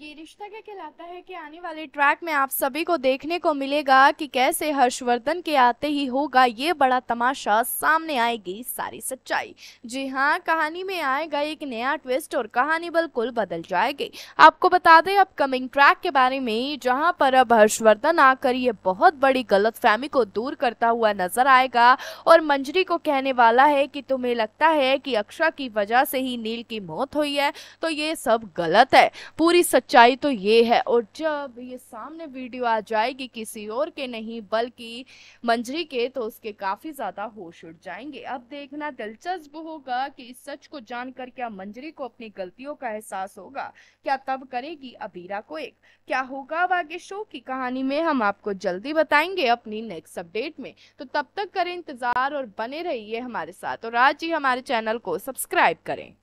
ये रिश्ता क्या कहलाता है कि आने वाले ट्रैक में आप सभी को देखने को मिलेगा कि कैसे हर्षवर्धन के आते ही होगा ये बड़ा तमाशा सामने आएगी सारी सच्चाई जी हाँ कहानी में आएगा एक नया ट्विस्ट और कहानी बिल्कुल बदल जाएगी आपको बता दें अपकमिंग ट्रैक के बारे में जहाँ पर अब हर्षवर्धन आकर ये बहुत बड़ी गलत फहमी को दूर करता हुआ नजर आएगा और मंजरी को कहने वाला है कि तुम्हें लगता है कि अक्षा की वजह से ही नील की मौत हुई है तो ये सब गलत है पूरी सच्चाई तो ये है और जब ये सामने वीडियो आ जाएगी किसी और के नहीं बल्कि मंजरी के तो उसके काफ़ी ज़्यादा होश उड़ जाएंगे अब देखना दिलचस्प होगा कि इस सच को जानकर क्या मंजरी को अपनी गलतियों का एहसास होगा क्या तब करेगी अबीरा को एक क्या होगा अब आगे शो की कहानी में हम आपको जल्दी बताएंगे अपनी नेक्स्ट अपडेट में तो तब तक करें इंतज़ार और बने रहिए हमारे साथ और आज ही हमारे चैनल को सब्सक्राइब करें